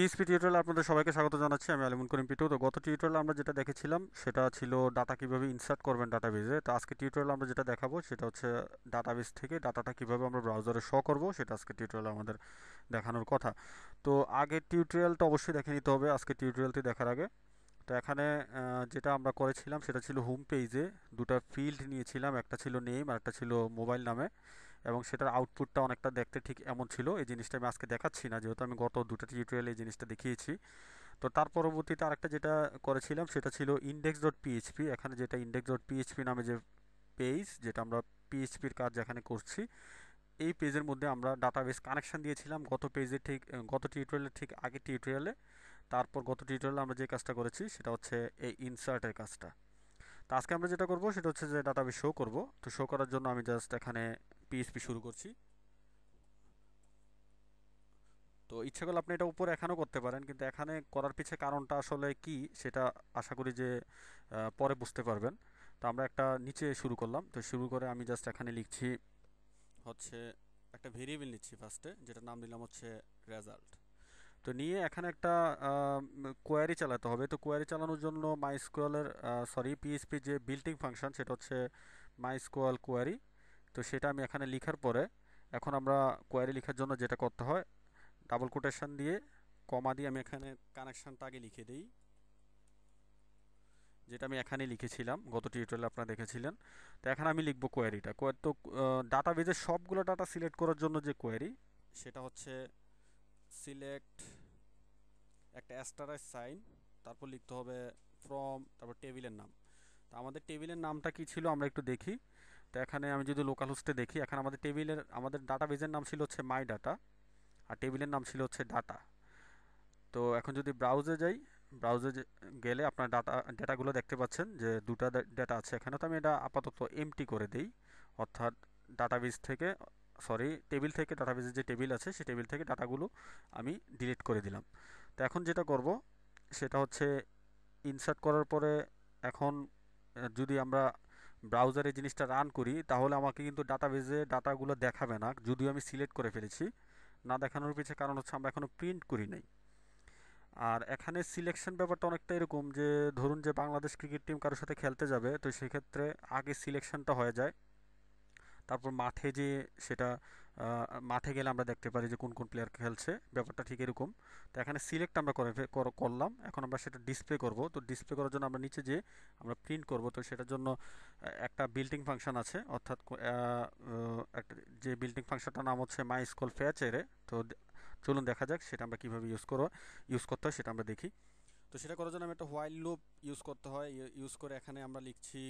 PSP tutorial আপনাদের সবাইকে স্বাগত জানাচ্ছি আমি আলিমুন করিম পিটু তো গত টিউটোরিয়াল আমরা যেটা দেখেছিলাম সেটা ছিল ডাটা কীভাবে ইনসার্ট করবেন ডাটাবেজে তো আজকে টিউটোরিয়াল আমরা যেটা দেখাবো সেটা হচ্ছে ডাটাবেজ থেকে ডাটাটা কীভাবে আমরা ব্রাউজারে শো করবো সেটা আজকে টিউটোরিয়াল আমাদের দেখানোর কথা তো আগের টিউটোরিয়ালটা অবশ্যই দেখে নিতে হবে আজকে টিউটোরিয়ালটি দেখার আগে তো এখানে যেটা আমরা করেছিলাম সেটা ছিল হোম পেজে দুটা ফিল্ড নিয়েছিলাম একটা ছিল নেম আর একটা ছিল মোবাইল নামে এবং সেটার আউটপুটটা অনেকটা দেখতে ঠিক এমন ছিল এই জিনিসটা আমি আজকে দেখাচ্ছি না যেহেতু আমি গত দুটো টিউটোরিয়াল এই জিনিসটা দেখিয়েছি তো তার পরবর্তীতে আরেকটা যেটা করেছিলাম সেটা ছিল ইন্ডেক্স ডট পিএইচপি এখানে যেটা ইন্ডেক্স ডট পিএইচপি নামে যে পেজ যেটা আমরা পিএইচপির কাজ যেখানে করছি এই পেজের মধ্যে আমরা ডাটাবেস কানেকশন দিয়েছিলাম গত পেজে ঠিক গত টিউটোরিয়ালের ঠিক আগে টিউটোরিয়ালে তারপর গত টিউটোরিয়ালে আমরা যে কাজটা করেছি সেটা হচ্ছে এই ইনসার্টের কাজটা তো আজকে আমরা যেটা করব সেটা হচ্ছে যে ডাটাবেস শো করব তো শো করার জন্য আমি জাস্ট এখানে পিএসপি শুরু করছি তো ইচ্ছে করলে আপনি এটা উপরে এখানেও করতে পারেন কিন্তু এখানে করার পিছে কারণটা আসলে কি সেটা আশা করি যে পরে বুঝতে পারবেন তো আমরা একটা নিচে শুরু করলাম তো শুরু করে আমি জাস্ট এখানে লিখছি হচ্ছে একটা ভেরিয়েবল নিচ্ছি ফার্স্টে যেটা নাম দিলাম হচ্ছে রেজাল্ট তো নিয়ে এখানে একটা কোয়ারি চালাতে হবে তো কোয়ারি চালানোর জন্য মাইস্কোয়ালের সরি পিএসপি যে বিল্টিং ফাংশন সেটা হচ্ছে মাইস্কোয়াল কোয়ারি তো সেটা আমি এখানে লিখার পরে এখন আমরা কোয়ারি লেখার জন্য যেটা করতে হয় ডাবল কোটেশন দিয়ে কমা দিয়ে আমি এখানে কানেকশানটা আগে লিখে দিই যেটা আমি এখানে লিখেছিলাম গত টিউটোরিয়ালে আপনারা দেখেছিলেন তো এখন আমি লিখব কোয়ারিটা কোয়ার তো ডাটাবেজের সবগুলো ডাটা সিলেক্ট করার জন্য যে কোয়ারি সেটা হচ্ছে সিলেক্ট একটা অ্যাস্টারাইজ সাইন তারপর লিখতে হবে ফ্রম তারপর টেবিলের নাম তো আমাদের টেবিলের নামটা কি ছিল আমরা একটু দেখি তো এখানে আমি যদি লোকাল হোস্টে দেখি এখন আমাদের টেবিলের আমাদের ডাটাবেজের নাম ছিল হচ্ছে মাই ডাটা আর টেবিলের নাম ছিল হচ্ছে ডাটা তো এখন যদি ব্রাউজে যাই ব্রাউজে গেলে আপনার ডাটা ডেটাগুলো দেখতে পাচ্ছেন যে দুটা ডেটা আছে এখানে তো আমি এটা আপাতত এমটি করে দিই অর্থাৎ ডাটাবেজ থেকে সরি টেবিল থেকে ডাটাবেজের যে টেবিল আছে সেই টেবিল থেকে ডাটাগুলো আমি ডিলিট করে দিলাম তো এখন যেটা করব সেটা হচ্ছে ইনসার্ট করার পরে এখন যদি আমরা ব্রাউজারে জিনিসটা রান করি তাহলে আমাকে কিন্তু ডাটাবেজে ডাটাগুলো দেখাবে না যদিও আমি সিলেক্ট করে ফেলেছি না দেখানোর পিছনে কারণ হচ্ছে আমরা এখনও প্রিন্ট করি নাই আর এখানে সিলেকশন ব্যাপারটা অনেকটা এরকম যে ধরুন যে বাংলাদেশ ক্রিকেট টিম কারোর সাথে খেলতে যাবে তো সেক্ষেত্রে আগে সিলেকশনটা হয়ে যায় তারপর মাঠে যে সেটা মাঠে গেলে আমরা দেখতে পারি যে কোন কোন প্লেয়ার খেলছে ব্যাপারটা ঠিক এরকম তো এখানে সিলেক্ট আমরা করে করলাম এখন আমরা সেটা ডিসপ্লে করব তো ডিসপ্লে করার জন্য আমরা নিচে যে আমরা প্রিন্ট করব তো সেটার জন্য একটা বিল্ডিং ফাংশন আছে অর্থাৎ একটা যে বিল্ডিং ফাংশনটার নাম হচ্ছে মাই স্কুল ফেয়াচেরে তো চলুন দেখা যাক সেটা আমরা কীভাবে ইউজ করো ইউজ করতে হয় সেটা আমরা দেখি তো সেটা করার জন্য আমি একটা হোয়াইল লুপ ইউজ করতে হয় ইউজ ইয়ে, করে এখানে আমরা লিখছি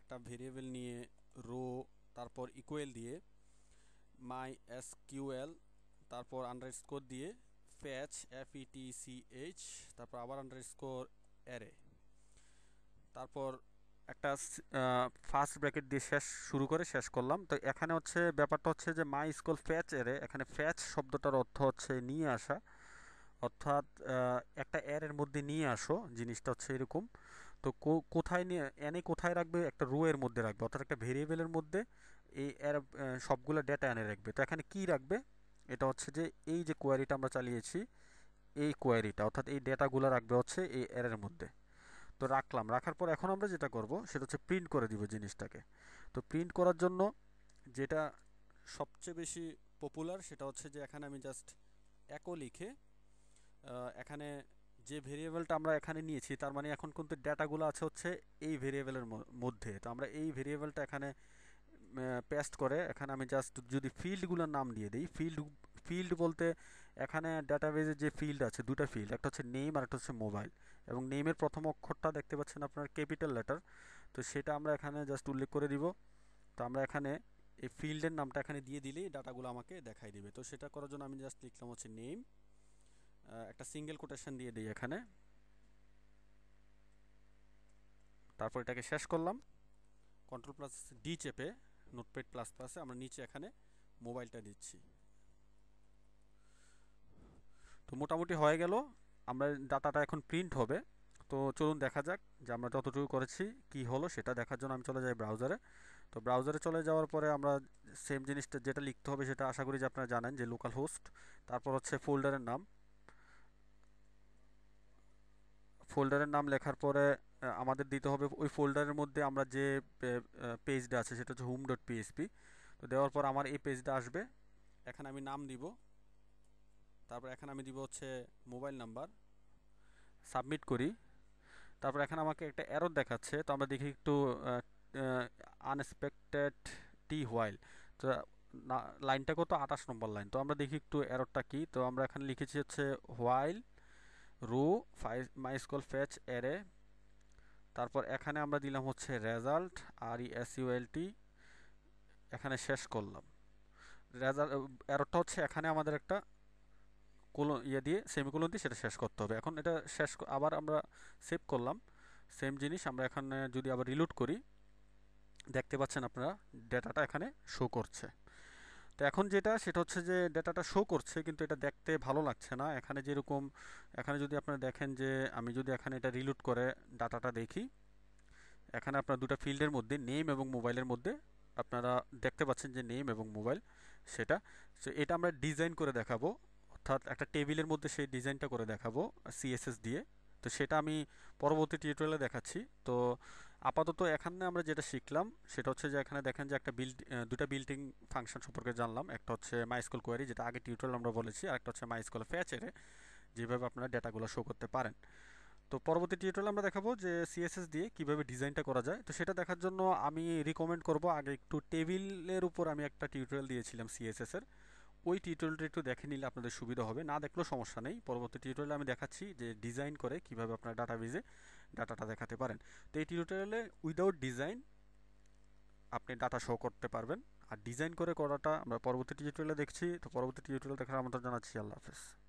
একটা ভেরিয়েবল নিয়ে রো তারপর ইকুয়েল দিয়ে মাই এস কিউএল তারপর আন্ডার স্কোর দিয়ে fetch F E T C তারপর আবার আন্ডার স্কোর অ্যারে তারপর একটা ফার্স্ট ব্র্যাকেট দিয়ে শেষ শুরু করে শেষ করলাম তো এখানে হচ্ছে ব্যাপারটা হচ্ছে যে মাই স্কুল ফ্যাচ এরে এখানে ফ্যাচ শব্দটার অর্থ হচ্ছে নিয়ে আসা অর্থাৎ একটা এর মধ্যে নিয়ে আসো জিনিসটা হচ্ছে এরকম তো কোথায় নিয়ে এনে কোথায় রাখবে একটা রো এর মধ্যে রাখবে অর্থাৎ একটা ভেরিয়েবলের মধ্যে এই সবগুলো ডেটা এনে রাখবে তো এখানে কি রাখবে এটা হচ্ছে যে এই যে কোয়ারিটা আমরা চালিয়েছি এই কোয়ারিটা অর্থাৎ এই ডেটাগুলো রাখবে হচ্ছে এই এর মধ্যে তো রাখলাম রাখার পর এখন আমরা যেটা করব সেটা হচ্ছে প্রিন্ট করে দিব জিনিসটাকে তো প্রিন্ট করার জন্য যেটা সবচেয়ে বেশি পপুলার সেটা হচ্ছে যে এখানে আমি জাস্ট একও লিখে এখানে যে ভেরিয়েবলটা আমরা এখানে নিয়েছি তার মানে এখন কিন্তু ডেটাগুলো আছে হচ্ছে এই ভেরিয়েবলের মধ্যে তো আমরা এই ভেরিয়েবলটা এখানে পেস্ট করে এখানে আমি জাস্ট যদি ফিল্ডগুলোর নাম দিয়ে দিই ফিল্ড ফিল্ড বলতে এখানে ডাটাবেজের যে ফিল্ড আছে দুটা ফিল্ড একটা হচ্ছে নেম আর একটা হচ্ছে মোবাইল এবং নেমের প্রথম অক্ষরটা দেখতে পাচ্ছেন আপনার ক্যাপিটাল লেটার তো সেটা আমরা এখানে জাস্ট উল্লেখ করে দিব তো আমরা এখানে এই ফিল্ডের নামটা এখানে দিয়ে দিলেই ডাটাগুলো আমাকে দেখাই দিবে তো সেটা করার জন্য আমি জাস্ট লিখলাম হচ্ছে নেম একটা সিঙ্গেল কোটেশন দিয়ে দিই এখানে তারপর এটাকে শেষ করলাম কন্ট্রোল প্লাস ডি চেপে নোটপ্যাড প্লাস প্লাসে আমরা নিচে এখানে মোবাইলটা দিচ্ছি তো মোটামুটি হয়ে গেল আমরা ডাটাটা এখন প্রিন্ট হবে তো চলুন দেখা যাক যে আমরা যতটুকু করেছি কি হলো সেটা দেখার জন্য আমি চলে যাই ব্রাউজারে তো ব্রাউজারে চলে যাওয়ার পরে আমরা সেম জিনিসটা যেটা লিখতে হবে সেটা আশা করি যে আপনারা জানেন যে লোকাল হোস্ট তারপর হচ্ছে ফোল্ডারের নাম ফোল্ডারের নাম লেখার পরে আমাদের দিতে হবে ওই ফোল্ডারের মধ্যে আমরা যে পেজটা আছে সেটা হচ্ছে হোম ডট পিএসপি তো দেওয়ার পর আমার এই পেজটা আসবে এখানে আমি নাম দিব তারপর এখানে আমি দিব হচ্ছে মোবাইল নাম্বার সাবমিট করি তারপর এখানে আমাকে একটা এরর দেখাচ্ছে তো আমরা দেখি একটু আনএক্সপেক্টেড টি হোয়াইল তো লাইনটা কত আঠাশ নম্বর লাইন তো আমরা দেখি একটু এররটা কী তো আমরা এখানে লিখেছি হচ্ছে হোয়াইল রু মাইস্কল ফেচ অ্যারে তারপর এখানে আমরা দিলাম হচ্ছে রেজাল্ট আর ইএসইউএলটি এখানে শেষ করলাম রেজাল্ট এরোটা হচ্ছে এখানে আমাদের একটা কোলন ইয়ে দিয়ে সেমিকোলন দিয়ে সেটা শেষ করতে হবে এখন এটা শেষ আবার আমরা সেভ করলাম সেম জিনিস আমরা এখানে যদি আবার রিলোড করি দেখতে পাচ্ছেন আপনারা ডেটাটা এখানে শো করছে তো এখন যেটা সেটা হচ্ছে যে ডেটাটা শো করছে কিন্তু এটা দেখতে ভালো লাগছে না এখানে যেরকম এখানে যদি আপনারা দেখেন যে আমি যদি এখানে এটা রিলোড করে ডাটাটা দেখি এখানে আপনার দুটা ফিল্ডের মধ্যে নেম এবং মোবাইলের মধ্যে আপনারা দেখতে পাচ্ছেন যে নেম এবং মোবাইল সেটা তো এটা আমরা ডিজাইন করে দেখাবো অর্থাৎ একটা টেবিলের মধ্যে সেই ডিজাইনটা করে দেখাবো সিএসএস দিয়ে তো সেটা আমি পরবর্তী টিউটোরিয়ালে দেখাচ্ছি তো আপাতত এখানে আমরা যেটা শিখলাম সেটা হচ্ছে যে এখানে দেখেন যে একটা বিল্ড দুটা বিল্ডিং ফাংশন সম্পর্কে জানলাম একটা হচ্ছে মাই স্কুল কোয়ারি যেটা আগে টিউটোরিয়াল আমরা বলেছি আর একটা হচ্ছে মাই স্কুল ফ্যাচেরে যেভাবে আপনারা ডেটাগুলো শো করতে পারেন তো পরবর্তী টিউটোরিয়াল আমরা দেখাবো যে সিএসএস দিয়ে কীভাবে ডিজাইনটা করা যায় তো সেটা দেখার জন্য আমি রিকমেন্ড করব আগে একটু টেবিলের উপর আমি একটা টিউটোরিয়াল দিয়েছিলাম সিএসএসের ওই টিউটোরিয়ালটা একটু দেখে নিলে আপনাদের সুবিধা হবে না দেখলেও সমস্যা নেই পরবর্তী টিউটোরিয়ালে আমি দেখাচ্ছি যে ডিজাইন করে কিভাবে আপনারা ডাটাবেজে ডাটাটা দেখাতে পারেন তো এই টিউটোরিয়ালে উইদাউট ডিজাইন আপনি ডাটা শো করতে পারবেন আর ডিজাইন করে করাটা আমরা পরবর্তী টিউটোরিয়ালে দেখছি তো পরবর্তী টিউটোরিয়াল দেখার আমাদের জানাচ্ছি আল্লাহ হাফেজ